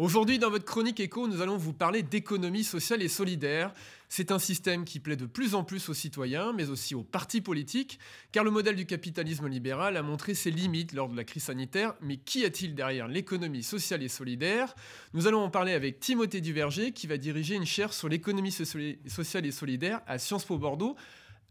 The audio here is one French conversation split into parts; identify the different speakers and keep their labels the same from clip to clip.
Speaker 1: Aujourd'hui, dans votre chronique éco, nous allons vous parler d'économie sociale et solidaire. C'est un système qui plaît de plus en plus aux citoyens, mais aussi aux partis politiques, car le modèle du capitalisme libéral a montré ses limites lors de la crise sanitaire. Mais qu'y a-t-il derrière l'économie sociale et solidaire Nous allons en parler avec Timothée Duverger, qui va diriger une chaire sur l'économie sociale et solidaire à Sciences Po Bordeaux,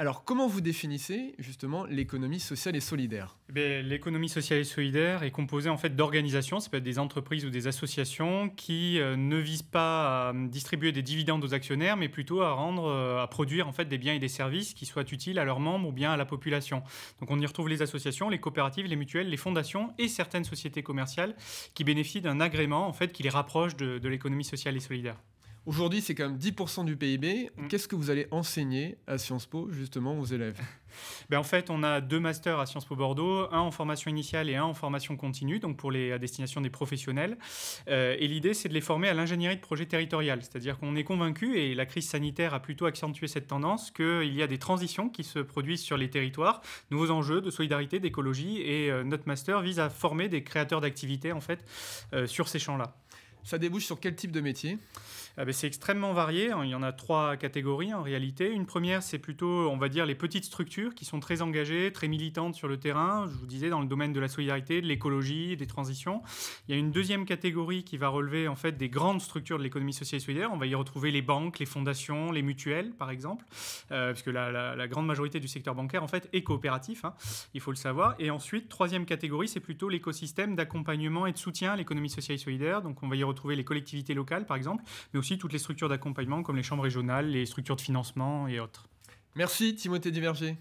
Speaker 1: alors, comment vous définissez justement l'économie sociale et
Speaker 2: solidaire eh L'économie sociale et solidaire est composée en fait d'organisations, ça peut être des entreprises ou des associations qui euh, ne visent pas à hum, distribuer des dividendes aux actionnaires, mais plutôt à rendre, euh, à produire en fait des biens et des services qui soient utiles à leurs membres ou bien à la population. Donc, on y retrouve les associations, les coopératives, les mutuelles, les fondations et certaines sociétés commerciales qui bénéficient d'un agrément en fait qui les rapproche de l'économie sociale et solidaire. Aujourd'hui, c'est quand même 10% du PIB. Mm. Qu'est-ce que vous allez enseigner à Sciences Po, justement, aux élèves ben En fait, on a deux masters à Sciences Po Bordeaux, un en formation initiale et un en formation continue, donc pour les, à destination des professionnels. Euh, et l'idée, c'est de les former à l'ingénierie de projet territorial. C'est-à-dire qu'on est convaincu, et la crise sanitaire a plutôt accentué cette tendance, qu'il y a des transitions qui se produisent sur les territoires, nouveaux enjeux de solidarité, d'écologie, et euh, notre master vise à former des créateurs d'activités, en fait, euh, sur ces champs-là. Ça débouche sur quel type de métier ah ben, C'est extrêmement varié. Hein. Il y en a trois catégories en réalité. Une première, c'est plutôt, on va dire, les petites structures qui sont très engagées, très militantes sur le terrain. Je vous disais, dans le domaine de la solidarité, de l'écologie, des transitions. Il y a une deuxième catégorie qui va relever en fait des grandes structures de l'économie sociale et solidaire. On va y retrouver les banques, les fondations, les mutuelles, par exemple, euh, Parce puisque la, grande majorité du secteur bancaire en fait est coopératif. Hein, il faut le savoir. Et ensuite, troisième catégorie, c'est plutôt l'écosystème d'accompagnement et de soutien à l'économie sociale et solidaire. Donc, on va y retrouver les collectivités locales, par exemple, mais aussi toutes les structures d'accompagnement comme les chambres régionales, les structures de financement et autres. Merci Timothée Diverger.